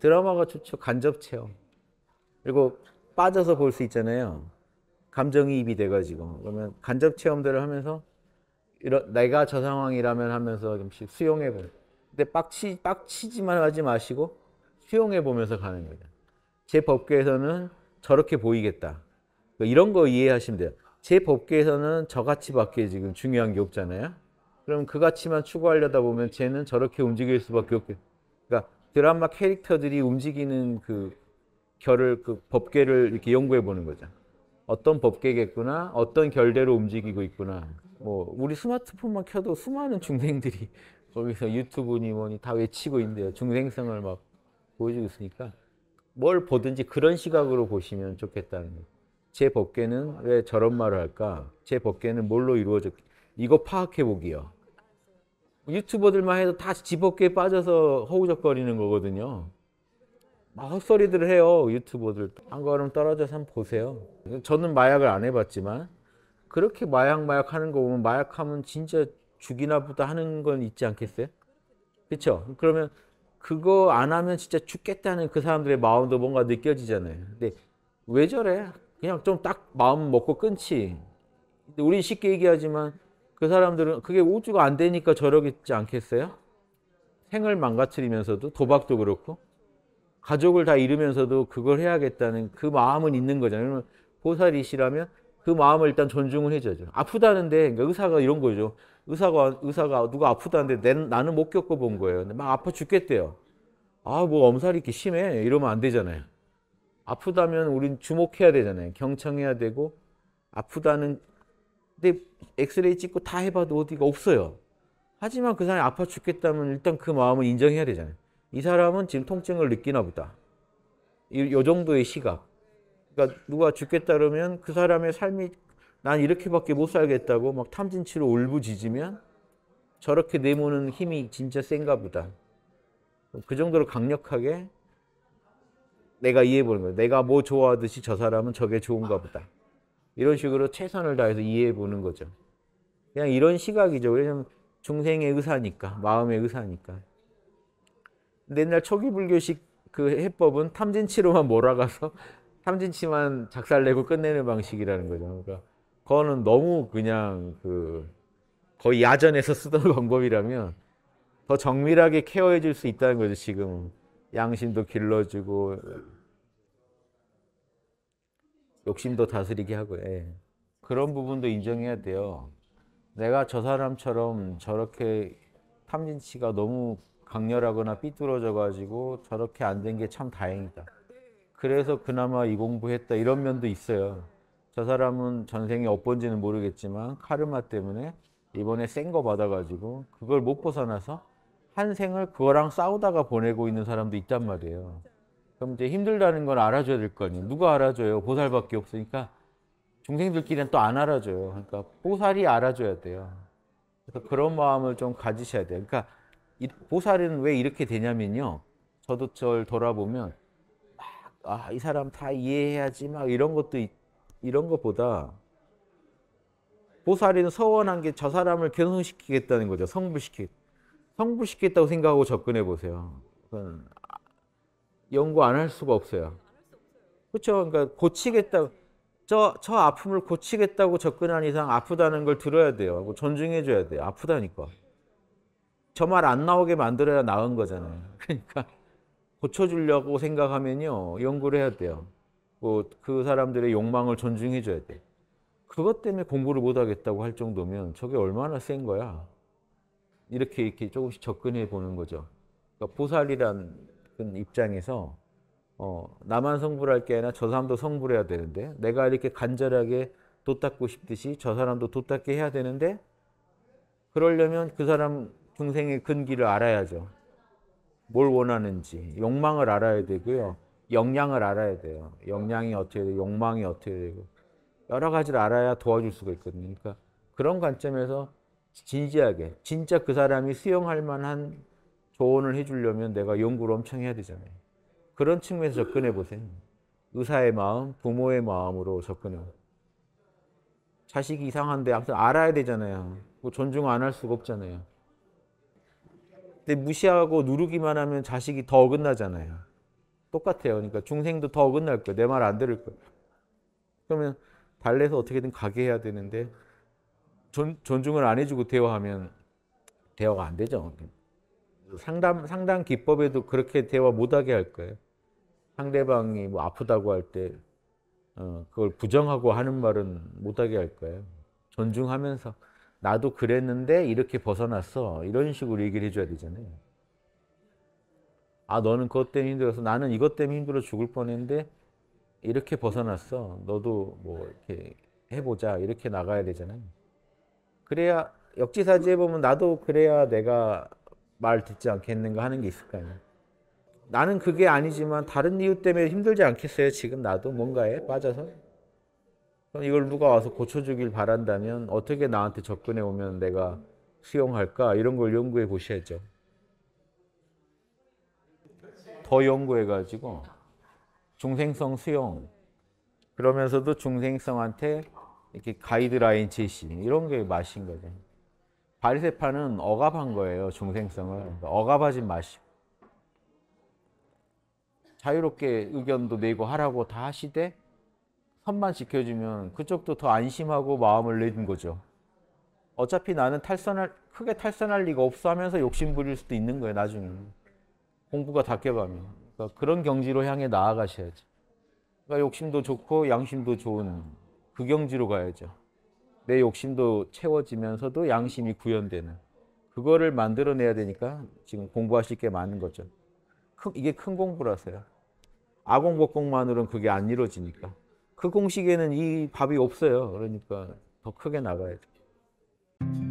드라마가 좋죠. 간접 체험. 그리고 빠져서 볼 수 있잖아요. 감정이입이 돼가지고. 그러면 간접 체험들을 하면서 이런 내가 저 상황이라면 하면서 좀씩 수용해 보 근데 빡치 빡치지만 하지 마시고 수용해 보면서 가는 거예요. 제 법계에서는 저렇게 보이겠다. 그 이런 거 이해하시면 돼요. 제 법계에서는 저같이밖에 지금 중요한 게 없잖아요. 그럼 그가치만 추구하려다 보면 쟤는 저렇게 움직일 수밖에 없게 그러니까 드라마 캐릭터들이 움직이는 그 결을 그 법계를 이렇게 연구해 보는 거죠. 어떤 법계겠구나, 어떤 결대로 움직이고 있구나. 뭐 우리 스마트폰만 켜도 수많은 중생들이 거기서 유튜브니 뭐니 다 외치고 있는데요. 중생성을 막 보여주고 있으니까 뭘 보든지 그런 시각으로 보시면 좋겠다는 거제 법계는 왜 저런 말을 할까? 제 법계는 뭘로 이루어졌? 이거 파악해 보기요. 유튜버들만 해도 다 집어깨에 빠져서 허우적거리는 거거든요. 막 헛소리들을 해요, 유튜버들. 한 걸음 떨어져서 한번 보세요. 저는 마약을 안 해봤지만, 그렇게 마약, 마약 하는 거 보면 마약하면 진짜 죽이나 보다 하는 건 있지 않겠어요? 그렇죠 그러면 그거 안 하면 진짜 죽겠다는 그 사람들의 마음도 뭔가 느껴지잖아요. 근데 왜 저래? 그냥 좀 딱 마음 먹고 끊지. 우리 쉽게 얘기하지만 그 사람들은 그게 우주가 안 되니까 저러겠지 않겠어요? 생을 망가뜨리면서도 도박도 그렇고 가족을 다 잃으면서도 그걸 해야겠다는 그 마음은 있는 거잖아요. 보살이시라면 그 마음을 일단 존중을 해줘야죠. 아프다는데 그러니까 의사가 이런 거죠. 의사가 의사가 누가 아프다는데 내, 나는 못 겪어본 거예요. 근데 막 아파 죽겠대요. 아 뭐 엄살이 이렇게 심해 이러면 안 되잖아요. 아프다면 우린 주목해야 되잖아요. 경청해야 되고 아프다는 근데 엑스레이 찍고 다 해봐도 어디가 없어요. 하지만 그 사람이 아파 죽겠다면 일단 그 마음을 인정해야 되잖아요. 이 사람은 지금 통증을 느끼나 보다. 이, 요 정도의 시각. 그러니까 누가 죽겠다 그러면 그 사람의 삶이 난 이렇게밖에 못 살겠다고 막 탐진치로 울부짖으면 저렇게 내모는 힘이 진짜 센가 보다. 그 정도로 강력하게 내가 이해해 보는 거예요. 내가 뭐 좋아하듯이 저 사람은 저게 좋은가 보다. 이런 식으로 최선을 다해서 이해해 보는 거죠. 그냥 이런 시각이죠. 왜냐면 중생의 의사니까, 마음의 의사니까. 근데 옛날 초기 불교식 그 해법은 탐진치로만 몰아가서 탐진치만 작살내고 끝내는 방식이라는 거죠. 그러니까 그거는 너무 그냥 그 거의 야전에서 쓰던 방법이라면 더 정밀하게 케어해 줄 수 있다는 거죠. 지금 양심도 길러주고 욕심도 다스리게 하고 예. 그런 부분도 인정해야 돼요. 내가 저 사람처럼 저렇게 탐진치가 너무 강렬하거나 삐뚤어져 가지고 저렇게 안 된 게 참 다행이다. 그래서 그나마 이 공부했다 이런 면도 있어요. 저 사람은 전생에 엇번지는 모르겠지만 카르마 때문에 이번에 센 거 받아가지고 그걸 못 벗어나서 한 생을 그거랑 싸우다가 보내고 있는 사람도 있단 말이에요. 그럼 이제 힘들다는 걸 알아줘야 될 거 아니에요. 누가 알아줘요? 보살밖에 없으니까 중생들끼리는 또 안 알아줘요. 그러니까 보살이 알아줘야 돼요. 그래서 그런 마음을 좀 가지셔야 돼요. 그러니까 보살은 왜 이렇게 되냐면요. 저도 저를 돌아보면 막, 아, 이 사람 다 이해해야지 막 이런 것도 이런 것보다 보살이 서원한 게 저 사람을 견성시키겠다는 거죠. 성불시키. 성불시키겠다고 생각하고 접근해 보세요. 연구 안 할 수가 없어요. 그렇죠. 그러니까 고치겠다. 저, 저 아픔을 고치겠다고 접근한 이상 아프다는 걸 들어야 돼요. 존중해 줘야 돼요. 아프다니까. 저 말 안 나오게 만들어야 나은 거잖아요. 그러니까 고쳐주려고 생각하면요. 연구를 해야 돼요. 뭐그 사람들의 욕망을 존중해 줘야 돼. 그것 때문에 공부를 못 하겠다고 할 정도면 저게 얼마나 센 거야. 이렇게 이렇게 조금씩 접근해 보는 거죠. 그러니까 보살이란 입장에서 어, 나만 성불할 게 아니라 저 사람도 성불해야 되는데 내가 이렇게 간절하게 돋닦고 싶듯이 저 사람도 돋닦게 해야 되는데 그러려면 그 사람 중생의 근기를 알아야죠. 뭘 원하는지 욕망을 알아야 되고요. 역량을 알아야 돼요. 역량이 어떻게 되고 욕망이 어떻게 되고 여러 가지를 알아야 도와줄 수가 있거든요. 그러니까 그런 관점에서 진지하게 진짜 그 사람이 수용할 만한 조언을 해주려면 내가 연구를 엄청 해야 되잖아요. 그런 측면에서 접근해 보세요. 의사의 마음, 부모의 마음으로 접근해 보세요. 자식이 이상한데 아무 알아야 되잖아요. 뭐 존중 안 할 수가 없잖아요. 근데 무시하고 누르기만 하면 자식이 더 어긋나잖아요. 똑같아요. 그러니까 중생도 더 어긋날 거예요. 내 말 안 들을 거예요. 그러면 달래서 어떻게든 가게 해야 되는데 존, 존중을 안 해주고 대화하면 대화가 안 되죠. 상담 상담 기법에도 그렇게 대화 못하게 할 거예요. 상대방이 뭐 아프다고 할때 어, 그걸 부정하고 하는 말은 못하게 할 거예요. 존중하면서 나도 그랬는데 이렇게 벗어났어 이런 식으로 얘기를 해줘야 되잖아요. 아 너는 그것 때문에 힘들어서 나는 이것 때문에 힘들어 죽을 뻔했는데 이렇게 벗어났어. 너도 뭐 이렇게 해보자 이렇게 나가야 되잖아요. 그래야 역지사지해 보면 나도 그래야 내가 말 듣지 않겠는가 하는 게 있을까요? 나는 그게 아니지만 다른 이유 때문에 힘들지 않겠어요? 지금 나도 뭔가에 빠져서? 그럼 이걸 누가 와서 고쳐주길 바란다면 어떻게 나한테 접근해 오면 내가 수용할까? 이런 걸 연구해 보셔야죠. 더 연구해가지고 중생성 수용 그러면서도 중생성한테 이렇게 가이드라인 제시 이런 게 맛인 거죠. 바리새파는 억압한 거예요, 중생성을. 음. 그러니까 억압하지 마시고. 자유롭게 의견도 내고 하라고 다 하시되, 선만 지켜주면 그쪽도 더 안심하고 마음을 내는 거죠. 어차피 나는 탈선할, 크게 탈선할 리가 없어 하면서 욕심 부릴 수도 있는 거예요, 나중에. 음. 공부가 닦여가면. 그러니까 그런 경지로 향해 나아가셔야죠. 그러니까 욕심도 좋고 양심도 좋은 그 경지로 가야죠. 내 욕심도 채워지면서도 양심이 구현되는 그거를 만들어내야 되니까 지금 공부하실 게 많은 거죠. 큰, 이게 큰 공부라서요. 아공복공만으로는 그게 안 이루어지니까. 그 공식에는 이 밥이 없어요. 그러니까 더 크게 나가야 돼.